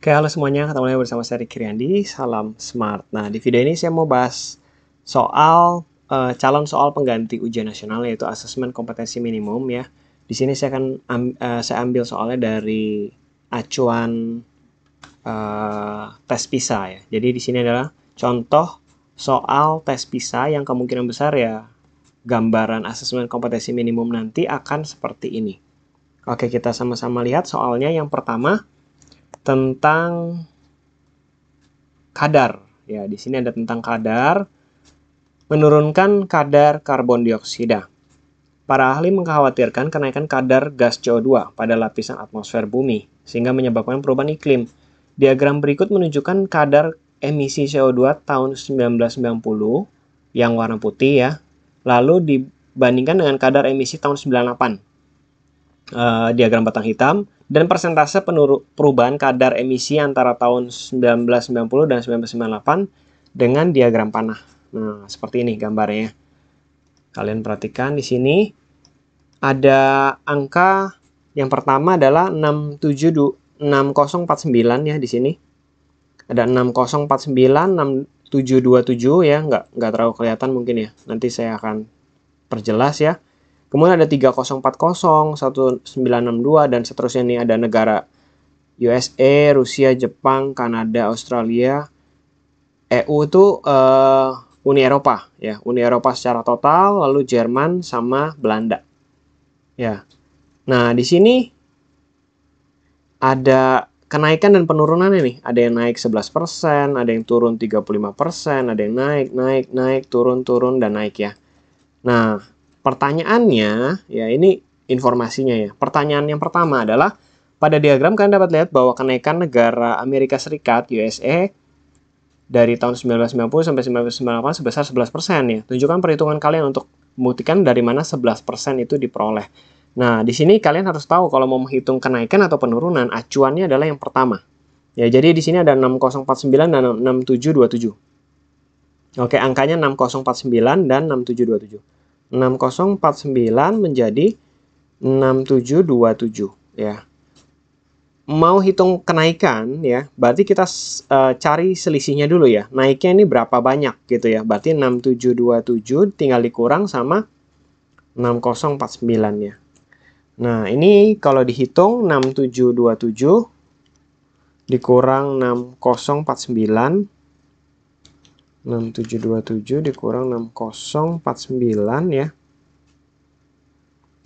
Oke, halo semuanya. Ketemu lagi bersama saya Riki Riyandi. Salam Smart. Nah, di video ini saya mau bahas soal uh, calon soal pengganti ujian nasional yaitu asesmen kompetensi minimum ya. Di sini saya akan um, uh, saya ambil soalnya dari acuan uh, tes PISA ya. Jadi di sini adalah contoh soal tes PISA yang kemungkinan besar ya gambaran asesmen kompetensi minimum nanti akan seperti ini. Oke, kita sama-sama lihat soalnya yang pertama tentang kadar. Ya, di sini ada tentang kadar menurunkan kadar karbon dioksida. Para ahli mengkhawatirkan kenaikan kadar gas CO2 pada lapisan atmosfer bumi sehingga menyebabkan perubahan iklim. Diagram berikut menunjukkan kadar emisi CO2 tahun 1990 yang warna putih ya, lalu dibandingkan dengan kadar emisi tahun 98 Eh, diagram batang hitam dan persentase perubahan kadar emisi antara tahun 1990 dan 1998 dengan diagram panah. Nah, seperti ini gambarnya. Kalian perhatikan di sini ada angka yang pertama adalah 67049 ya di sini. Ada 6049, 6727 ya, nggak nggak terlalu kelihatan mungkin ya. Nanti saya akan perjelas ya. Kemudian ada 3040, 1962 dan seterusnya nih ada negara USA, Rusia, Jepang, Kanada, Australia. EU itu uh, Uni Eropa ya, Uni Eropa secara total, lalu Jerman sama Belanda. Ya. Nah, di sini ada kenaikan dan penurunan ini. Ada yang naik 11%, ada yang turun 35%, ada yang naik, naik, naik, turun, turun, dan naik ya. Nah, Pertanyaannya, ya ini informasinya ya. Pertanyaan yang pertama adalah pada diagram kalian dapat lihat bahwa kenaikan negara Amerika Serikat USA dari tahun 1990 sampai 1998 sebesar 11% ya. Tunjukkan perhitungan kalian untuk membuktikan dari mana 11% itu diperoleh. Nah, di sini kalian harus tahu kalau mau menghitung kenaikan atau penurunan, acuannya adalah yang pertama. Ya, jadi di sini ada 6049 dan 6727. Oke, angkanya 6049 dan 6727. 6049 menjadi 6727 ya. Mau hitung kenaikan ya, berarti kita uh, cari selisihnya dulu ya. Naiknya ini berapa banyak gitu ya. Berarti 6727 tinggal dikurang sama 6049 ya. Nah, ini kalau dihitung 6727 dikurang 6049 6727 dikurang 6049 ya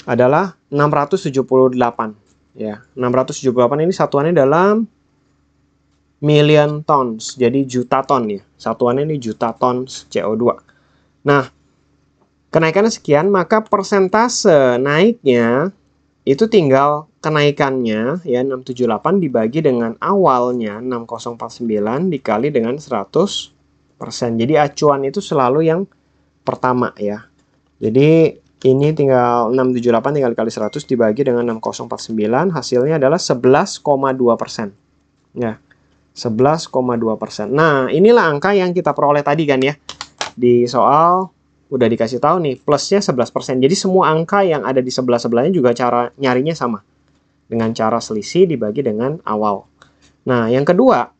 adalah 678 ya 678 ini satuannya dalam million tons jadi juta ton ya satuannya ini juta ton CO2 nah kenaikannya sekian maka persentase naiknya itu tinggal kenaikannya ya 678 dibagi dengan awalnya 6049 dikali dengan 100 Persen, Jadi acuan itu selalu yang pertama ya. Jadi ini tinggal 678 tinggal kali 100 dibagi dengan 6049 hasilnya adalah 11,2 persen. Ya, 11,2 persen. Nah inilah angka yang kita peroleh tadi kan ya di soal udah dikasih tahu nih plusnya 11 persen. Jadi semua angka yang ada di sebelah sebelahnya juga cara nyarinya sama dengan cara selisih dibagi dengan awal. Nah yang kedua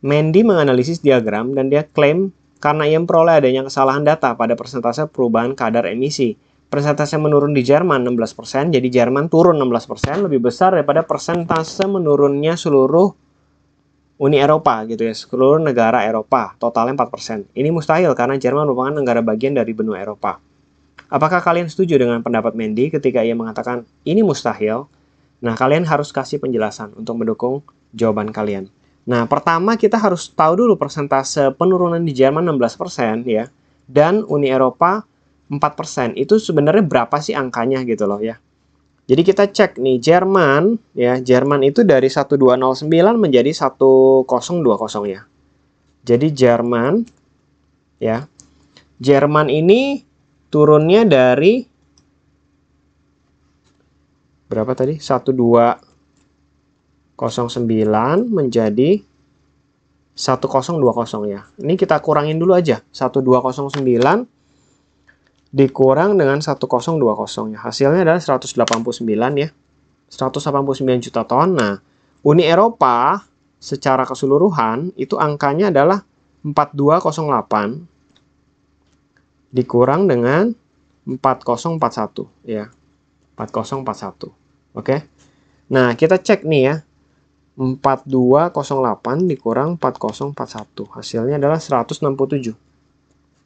Mandy menganalisis diagram dan dia klaim karena ia memperoleh adanya kesalahan data pada persentase perubahan kadar emisi. Persentase menurun di Jerman 16%, jadi Jerman turun 16% lebih besar daripada persentase menurunnya seluruh Uni Eropa gitu ya, seluruh negara Eropa, totalnya 4%. Ini mustahil karena Jerman merupakan negara bagian dari benua Eropa. Apakah kalian setuju dengan pendapat Mendy ketika ia mengatakan ini mustahil? Nah, kalian harus kasih penjelasan untuk mendukung jawaban kalian. Nah, pertama kita harus tahu dulu persentase penurunan di Jerman 16% ya. Dan Uni Eropa 4%. Itu sebenarnya berapa sih angkanya gitu loh ya. Jadi kita cek nih Jerman ya, Jerman itu dari 1209 menjadi 1020 ya. Jadi Jerman ya. Jerman ini turunnya dari berapa tadi? 12 09 menjadi 1020 ya. Ini kita kurangin dulu aja. 1209 dikurang dengan 1020 ya. Hasilnya adalah 189 ya. 189 juta ton. Nah, Uni Eropa secara keseluruhan itu angkanya adalah 4208 dikurang dengan 4041 ya. 4041. Oke. Nah, kita cek nih ya. 4208 dikurang 4041. Hasilnya adalah 167.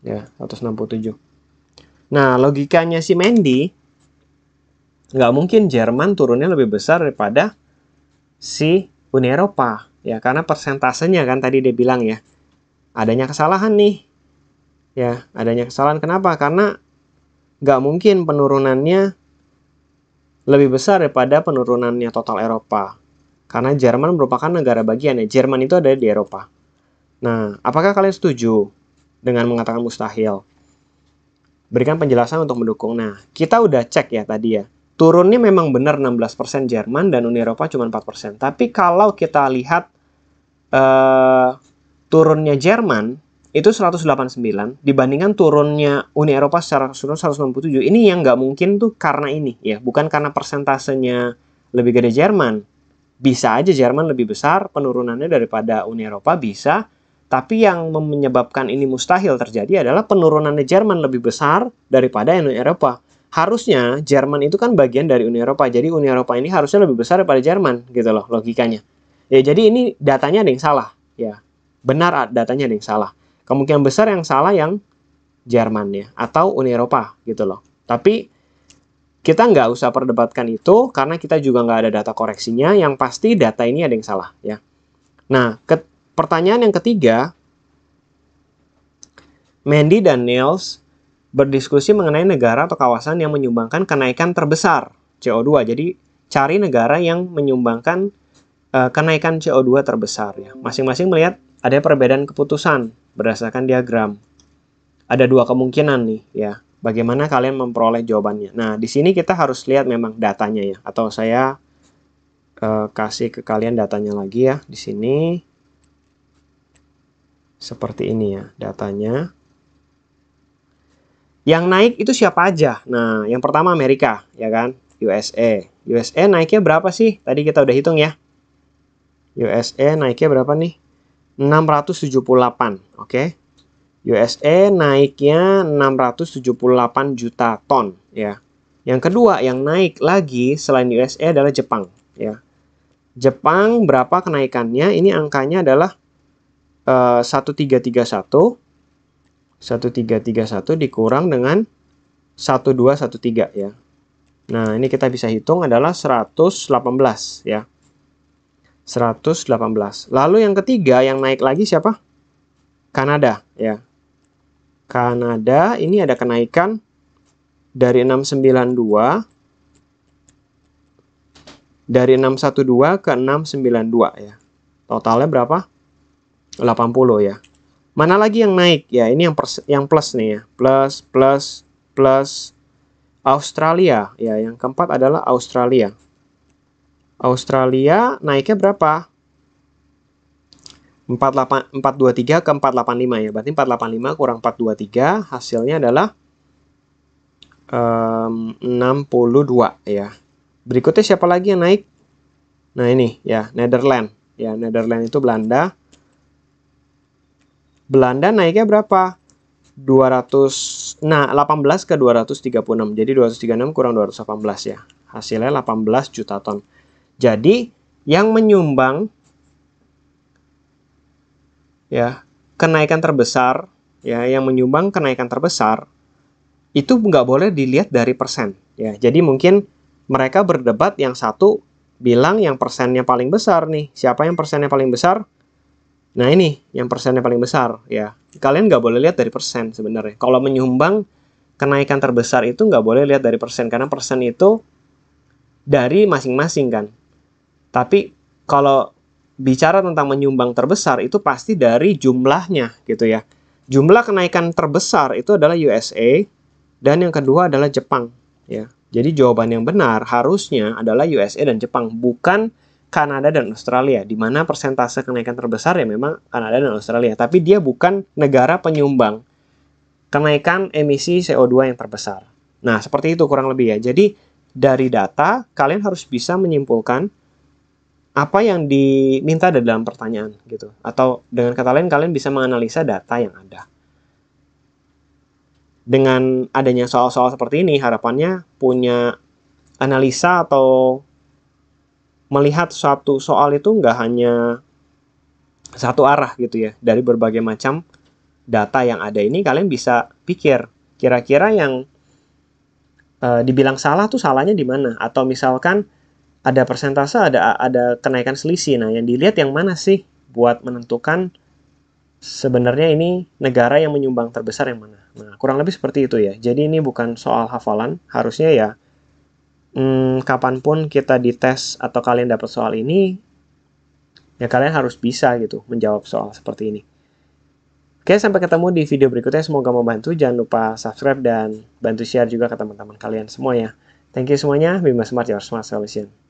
Ya, 167. Nah, logikanya si Mandy nggak mungkin Jerman turunnya lebih besar daripada si Uni Eropa. Ya, karena persentasenya kan tadi dia bilang ya. Adanya kesalahan nih. Ya, adanya kesalahan. Kenapa? Karena nggak mungkin penurunannya lebih besar daripada penurunannya total Eropa karena Jerman merupakan negara bagian ya. Jerman itu ada di Eropa. Nah, apakah kalian setuju dengan mengatakan mustahil? Berikan penjelasan untuk mendukung. Nah, kita udah cek ya tadi ya. Turunnya memang benar 16% Jerman dan Uni Eropa cuma 4%. Tapi kalau kita lihat uh, turunnya Jerman itu 189 dibandingkan turunnya Uni Eropa secara keseluruhan 167 ini yang nggak mungkin tuh karena ini ya bukan karena persentasenya lebih gede Jerman bisa aja Jerman lebih besar penurunannya daripada Uni Eropa bisa, tapi yang menyebabkan ini mustahil terjadi adalah penurunannya Jerman lebih besar daripada Uni Eropa. Harusnya Jerman itu kan bagian dari Uni Eropa, jadi Uni Eropa ini harusnya lebih besar daripada Jerman gitu loh logikanya. Ya jadi ini datanya ada yang salah ya. Benar datanya ada yang salah. Kemungkinan besar yang salah yang Jerman ya atau Uni Eropa gitu loh. Tapi kita nggak usah perdebatkan itu karena kita juga nggak ada data koreksinya. Yang pasti data ini ada yang salah ya. Nah, ke, pertanyaan yang ketiga, Mandy dan Niels berdiskusi mengenai negara atau kawasan yang menyumbangkan kenaikan terbesar CO2. Jadi cari negara yang menyumbangkan uh, kenaikan CO2 terbesar ya. Masing-masing melihat ada perbedaan keputusan berdasarkan diagram. Ada dua kemungkinan nih ya bagaimana kalian memperoleh jawabannya. Nah, di sini kita harus lihat memang datanya ya, atau saya uh, kasih ke kalian datanya lagi ya. Di sini seperti ini ya datanya. Yang naik itu siapa aja? Nah, yang pertama Amerika, ya kan? USA. USA naiknya berapa sih? Tadi kita udah hitung ya. USA naiknya berapa nih? 678, oke? Okay? USA naiknya 678 juta ton ya. Yang kedua yang naik lagi selain USA adalah Jepang ya. Jepang berapa kenaikannya? Ini angkanya adalah uh, 1331 1331 dikurang dengan 1213 ya. Nah, ini kita bisa hitung adalah 118 ya. 118. Lalu yang ketiga yang naik lagi siapa? Kanada ya. Kanada ini ada kenaikan dari 692 dari 612 ke 692 ya. Totalnya berapa? 80 ya. Mana lagi yang naik? Ya, ini yang pers yang plus nih ya. Plus plus plus Australia ya. Yang keempat adalah Australia. Australia naiknya berapa? 48, 423 ke 485 ya. Berarti 485 kurang 423 hasilnya adalah um, 62 ya. Berikutnya siapa lagi yang naik? Nah ini ya Netherlands. Ya Netherlands itu Belanda. Belanda naiknya berapa? 200 nah 18 ke 236. Jadi 236 kurang 218 ya. Hasilnya 18 juta ton. Jadi yang menyumbang ya kenaikan terbesar ya yang menyumbang kenaikan terbesar itu nggak boleh dilihat dari persen ya jadi mungkin mereka berdebat yang satu bilang yang persennya paling besar nih siapa yang persennya paling besar nah ini yang persennya paling besar ya kalian nggak boleh lihat dari persen sebenarnya kalau menyumbang kenaikan terbesar itu nggak boleh lihat dari persen karena persen itu dari masing-masing kan tapi kalau bicara tentang menyumbang terbesar itu pasti dari jumlahnya gitu ya. Jumlah kenaikan terbesar itu adalah USA dan yang kedua adalah Jepang ya. Jadi jawaban yang benar harusnya adalah USA dan Jepang bukan Kanada dan Australia di mana persentase kenaikan terbesar ya memang Kanada dan Australia tapi dia bukan negara penyumbang kenaikan emisi CO2 yang terbesar. Nah, seperti itu kurang lebih ya. Jadi dari data kalian harus bisa menyimpulkan apa yang diminta ada dalam pertanyaan gitu atau dengan kata lain kalian bisa menganalisa data yang ada dengan adanya soal-soal seperti ini harapannya punya analisa atau melihat suatu soal itu nggak hanya satu arah gitu ya dari berbagai macam data yang ada ini kalian bisa pikir kira-kira yang e, dibilang salah tuh salahnya di mana atau misalkan ada persentase, ada ada kenaikan selisih. Nah, yang dilihat yang mana sih buat menentukan sebenarnya ini negara yang menyumbang terbesar yang mana. Nah, kurang lebih seperti itu ya. Jadi ini bukan soal hafalan, harusnya ya hmm, kapanpun kita dites atau kalian dapat soal ini, ya kalian harus bisa gitu menjawab soal seperti ini. Oke, sampai ketemu di video berikutnya. Semoga membantu. Jangan lupa subscribe dan bantu share juga ke teman-teman kalian semua ya. Thank you semuanya. Bima Smart, your smart solution.